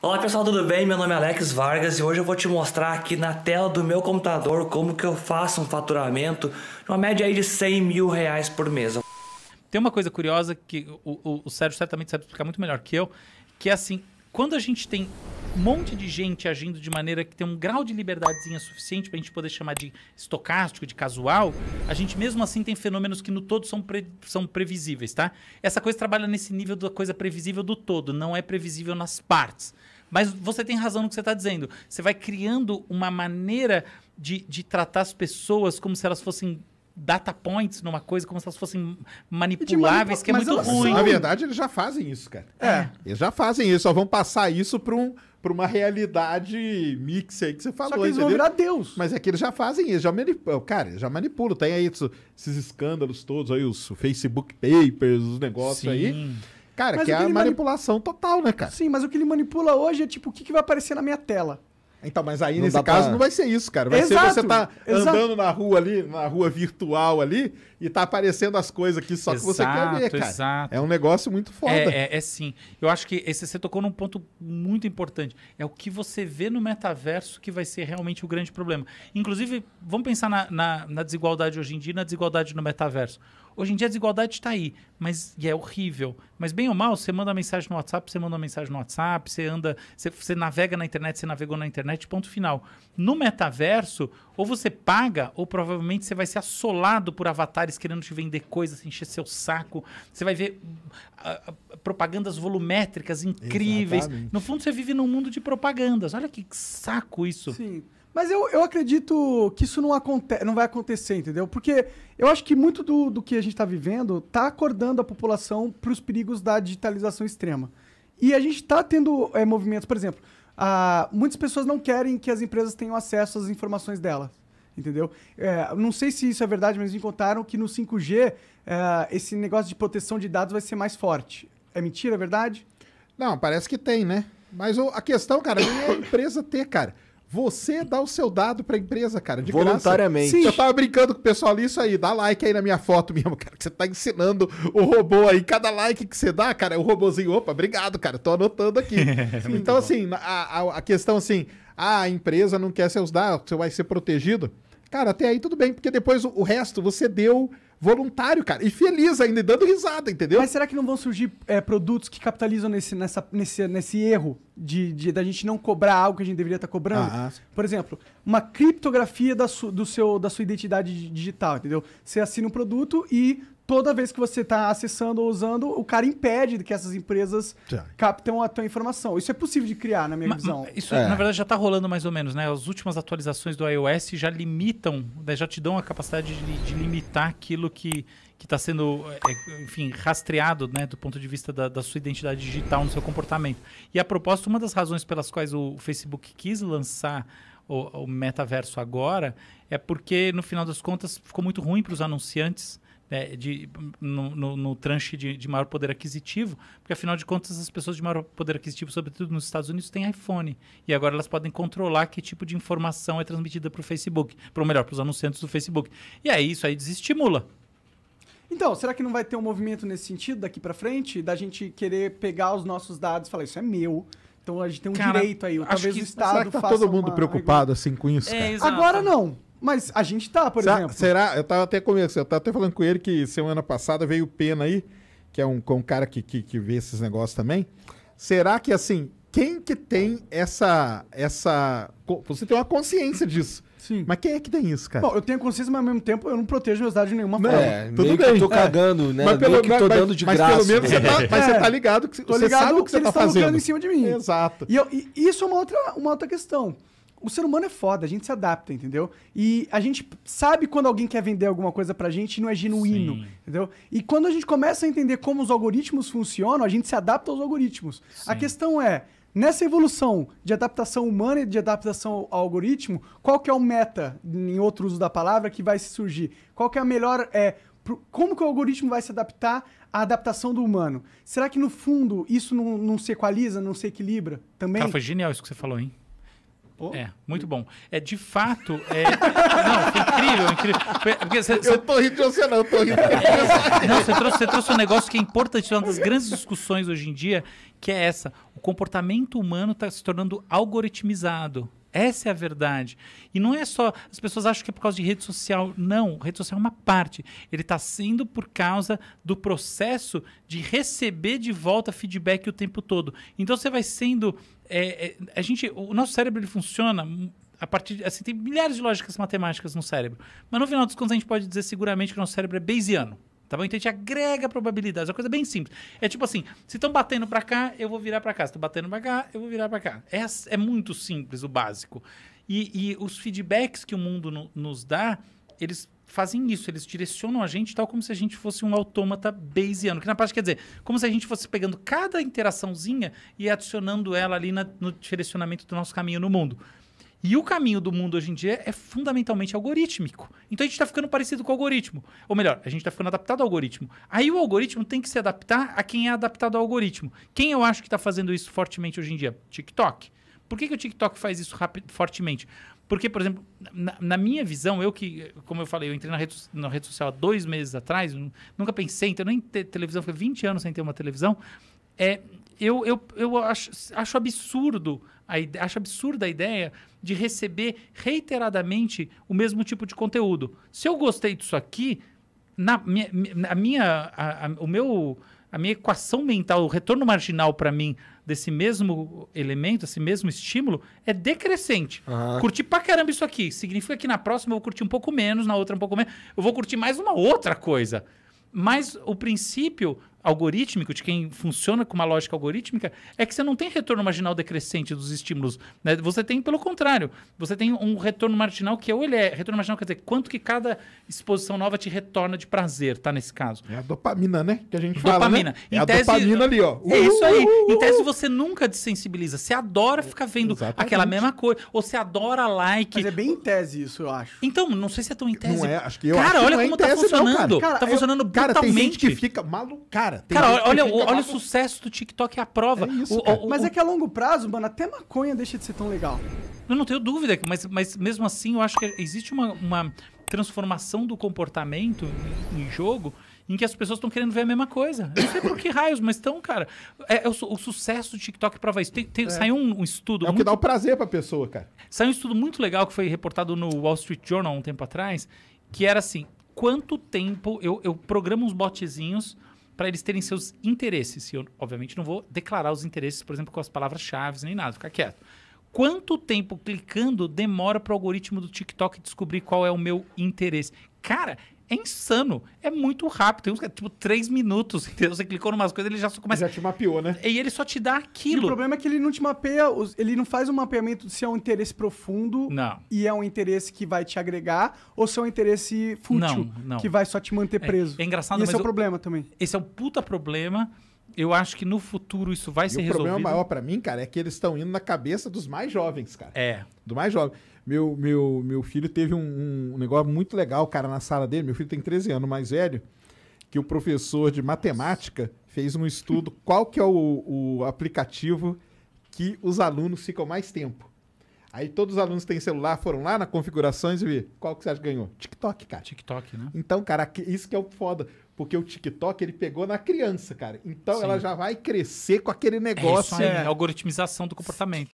Olá pessoal, tudo bem? Meu nome é Alex Vargas e hoje eu vou te mostrar aqui na tela do meu computador como que eu faço um faturamento de uma média aí de 100 mil reais por mês. Tem uma coisa curiosa que o, o, o Sérgio certamente sabe explicar muito melhor que eu, que é assim, quando a gente tem um monte de gente agindo de maneira que tem um grau de liberdadezinha suficiente para a gente poder chamar de estocástico, de casual, a gente mesmo assim tem fenômenos que no todo são, pre são previsíveis, tá? Essa coisa trabalha nesse nível da coisa previsível do todo, não é previsível nas partes. Mas você tem razão no que você está dizendo. Você vai criando uma maneira de, de tratar as pessoas como se elas fossem data points numa coisa, como se elas fossem manipuláveis, manipula... que é Mas muito ruim. São. Na verdade, eles já fazem isso, cara. É. Eles já fazem isso, só vão passar isso para um para uma realidade mix aí que você falou. Só que eles entendeu? vão virar Deus. Mas é que eles já fazem isso, já manipulam. Cara, já manipulam. Tem aí esses escândalos todos aí, os Facebook Papers, os negócios Sim. aí. Cara, mas que é a manipulação manip... total, né, cara? Sim, mas o que ele manipula hoje é tipo, o que, que vai aparecer na minha tela? Então, mas aí não nesse caso pra... não vai ser isso, cara. Vai exato, ser você tá exato. andando na rua ali, na rua virtual ali, e tá aparecendo as coisas aqui só exato, que você quer ver, cara. Exato. É um negócio muito foda. É, é, é, sim. Eu acho que esse, você tocou num ponto muito importante. É o que você vê no metaverso que vai ser realmente o grande problema. Inclusive, vamos pensar na, na, na desigualdade hoje em dia e na desigualdade no metaverso. Hoje em dia a desigualdade está aí, mas e é horrível. Mas bem ou mal, você manda mensagem no WhatsApp, você manda mensagem no WhatsApp, você anda, você, você navega na internet, você navegou na internet internet, né? ponto final. No metaverso, ou você paga, ou provavelmente você vai ser assolado por avatares querendo te vender coisas, encher seu saco. Você vai ver uh, propagandas volumétricas incríveis. Exatamente. No fundo, você vive num mundo de propagandas. Olha que saco isso. Sim. Mas eu, eu acredito que isso não, aconte não vai acontecer, entendeu? Porque eu acho que muito do, do que a gente está vivendo está acordando a população para os perigos da digitalização extrema. E a gente está tendo é, movimentos, por exemplo, ah, muitas pessoas não querem que as empresas tenham acesso às informações delas. Entendeu? É, não sei se isso é verdade, mas me contaram que no 5G é, esse negócio de proteção de dados vai ser mais forte. É mentira, é verdade? Não, parece que tem, né? Mas o, a questão, cara, nem é a empresa ter, cara. Você dá o seu dado pra empresa, cara, de Voluntariamente. Graça. Sim, eu tava brincando com o pessoal ali, isso aí, dá like aí na minha foto mesmo, cara, que você tá ensinando o robô aí. Cada like que você dá, cara, é o robôzinho, opa, obrigado, cara, tô anotando aqui. É então, bom. assim, a, a, questão assim, ah, a empresa não quer seus dados, você vai ser protegido. Cara, até aí tudo bem, porque depois o, o resto você deu voluntário, cara. E feliz ainda, e dando risada, entendeu? Mas será que não vão surgir é, produtos que capitalizam nesse, nessa, nesse, nesse erro de, de, da gente não cobrar algo que a gente deveria estar tá cobrando? Ah, Por exemplo, uma criptografia da, su, do seu, da sua identidade digital, entendeu? Você assina um produto e toda vez que você está acessando ou usando, o cara impede que essas empresas tá. captem a tua informação. Isso é possível de criar, na minha mas, visão. Isso, é. na verdade, já está rolando mais ou menos, né? As últimas atualizações do iOS já limitam, né, já te dão a capacidade de, de limitar aquilo que que está sendo, é, é, enfim, rastreado, né, do ponto de vista da, da, sua identidade digital no seu comportamento. E a propósito, uma das razões pelas quais o Facebook quis lançar o, o metaverso agora é porque, no final das contas, ficou muito ruim para os anunciantes né, de, no, no, no tranche de, de, maior poder aquisitivo, porque afinal de contas as pessoas de maior poder aquisitivo, sobretudo nos Estados Unidos, têm iPhone. E agora elas podem controlar que tipo de informação é transmitida para o Facebook, para melhor, para os anunciantes do Facebook. E aí isso aí desestimula. Então, será que não vai ter um movimento nesse sentido daqui para frente, da gente querer pegar os nossos dados e falar, isso é meu, então a gente tem um cara, direito aí. talvez que, o Estado será que tá todo mundo uma... preocupado assim com isso, é, Agora não. Mas a gente tá, por exemplo. Será? Eu tava até conversando, eu tava até falando com ele que semana passada veio o Pena aí, que é um, um cara que, que, que vê esses negócios também. Será que assim, quem que tem essa essa você tem uma consciência disso? Sim. Mas quem é que tem isso, cara? Bom, eu tenho consciência, mas ao mesmo tempo eu não protejo meus dados de nenhuma é, forma. É, tudo bem. eu tô cagando, é. né? Mas pelo, tô dando de mas graça. Mas pelo menos você tá, mas você tá é. ligado, que, você ligado sabe o que, que você tá fazendo. em cima de mim. Exato. E, eu, e, isso é uma outra, uma outra questão o ser humano é foda, a gente se adapta, entendeu? E a gente sabe quando alguém quer vender alguma coisa pra gente e não é genuíno, Sim. entendeu? E quando a gente começa a entender como os algoritmos funcionam, a gente se adapta aos algoritmos. Sim. A questão é, nessa evolução de adaptação humana e de adaptação ao algoritmo, qual que é o meta, em outro uso da palavra, que vai se surgir? Qual que é a melhor... É, como que o algoritmo vai se adaptar à adaptação do humano? Será que no fundo isso não, não se equaliza, não se equilibra também? Cara, foi genial isso que você falou, hein? Oh. É, muito bom. É, de fato, é... não, foi incrível, incrível. cê, cê... Eu tô tá rindo de você não, eu tô rindo. É, não, você trouxe, você trouxe um negócio que é importante, uma das grandes discussões hoje em dia, que é essa. O comportamento humano está se tornando algoritmizado. Essa é a verdade. E não é só. As pessoas acham que é por causa de rede social. Não, rede social é uma parte. Ele está sendo por causa do processo de receber de volta feedback o tempo todo. Então você vai sendo. É, é, a gente, o nosso cérebro ele funciona a partir de, assim tem milhares de lógicas matemáticas no cérebro, mas no final dos contos a gente pode dizer seguramente que o nosso cérebro é bayesiano. Tá bom? Então a gente agrega probabilidades. É uma coisa bem simples. É tipo assim: se estão batendo para cá, eu vou virar para cá. Se estão batendo para cá, eu vou virar para cá. É, é muito simples o básico. E, e os feedbacks que o mundo no, nos dá, eles fazem isso, eles direcionam a gente tal como se a gente fosse um autômata Bayesiano, que na prática quer dizer, como se a gente fosse pegando cada interaçãozinha e adicionando ela ali na, no direcionamento do nosso caminho no mundo. E o caminho do mundo hoje em dia é fundamentalmente algorítmico. Então a gente está ficando parecido com o algoritmo. Ou melhor, a gente está ficando adaptado ao algoritmo. Aí o algoritmo tem que se adaptar a quem é adaptado ao algoritmo. Quem eu acho que está fazendo isso fortemente hoje em dia? TikTok. Por que, que o TikTok faz isso fortemente? Porque, por exemplo, na, na, minha visão, eu que, como eu falei, eu entrei na rede, na rede social há dois meses atrás, nunca pensei, então nem ter televisão, fiquei 20 anos sem ter uma televisão. É, eu, eu, eu acho, acho absurdo ideia, acho absurda a ideia de receber reiteradamente o mesmo tipo de conteúdo. Se eu gostei disso aqui, na minha, minha a, a, o meu a minha equação mental, o retorno marginal para mim desse mesmo elemento, esse mesmo estímulo, é decrescente. Uhum. Curti pra caramba isso aqui. Significa que na próxima eu vou curtir um pouco menos, na outra um pouco menos. Eu vou curtir mais uma outra coisa. Mas o princípio algorítmico, de quem funciona com uma lógica algorítmica, é que você não tem retorno marginal decrescente dos estímulos. Né? Você tem, pelo contrário, você tem um retorno marginal que ou ele é. Retorno marginal quer dizer quanto que cada exposição nova te retorna de prazer, tá? Nesse caso. É a dopamina, né? Que a gente né? dopamina. fala. Dopamina. Né? É em a tese, dopamina ali, ó. é isso aí. em tese, você nunca desensibiliza. Você adora ficar vendo Exatamente. aquela mesma coisa. Ou você adora like. Mas é bem em tese isso, eu acho. Então, não sei se é tão em tese. Não é, acho que eu Cara, acho olha é como é tá tese, funcionando. Não, cara. cara. tá funcionando eu, brutalmente. Cara, tem gente que fica maluco. Cara, cara. Tem cara, olha, o, olha o sucesso do TikTok é a prova. É isso, o, o, mas é que a longo prazo, mano, até maconha deixa de ser tão legal. Eu não tenho dúvida, mas, mas mesmo assim eu acho que existe uma, uma transformação do comportamento em, em jogo em que as pessoas estão querendo ver a mesma coisa. Eu não sei por que raios, mas estão, cara. É, é o, o, sucesso do TikTok é prova isso. Tem, tem, é. Saiu um, um estudo. É muito... o que dá o prazer para a pessoa, cara. Saiu um estudo muito legal que foi reportado no Wall Street Journal um tempo atrás, que era assim: quanto tempo eu, eu programo uns botezinhos para eles terem seus interesses. E eu, obviamente, não vou declarar os interesses, por exemplo, com as palavras-chave nem nada, fica quieto. Quanto tempo clicando demora para o algoritmo do TikTok descobrir qual é o meu interesse? Cara, é insano. É muito rápido. Tem uns é tipo três minutos, entendeu? Você clicou em umas coisas, ele já só começa. Ele já te mapeou, né? E ele só te dá aquilo. E o problema é que ele não te mapeia, ele não faz um mapeamento se é um interesse profundo não. e é um interesse que vai te agregar, ou se é um interesse fútil, não, não. que vai só te manter é, preso. É, é engraçado, e esse é o eu, problema também. Esse é um puta problema. Eu acho que no futuro isso vai e ser resolvido. O problema maior para mim, cara, é que eles estão indo na cabeça dos mais jovens, cara. É. Do mais jovem. Meu, meu, meu filho teve um, um negócio muito legal, cara, na sala dele. Meu filho tem 13 anos, mais velho que o professor de matemática fez um estudo qual que é o, o, aplicativo que os alunos ficam mais tempo. Aí todos os alunos que têm celular foram lá na configurações e vi qual que você acha que ganhou? TikTok, cara. TikTok, né? Então, cara, isso que é o foda, porque o TikTok ele pegou na criança, cara. Então Sim. ela já vai crescer com aquele é, negócio. É isso aí, né? é. algoritmização do comportamento.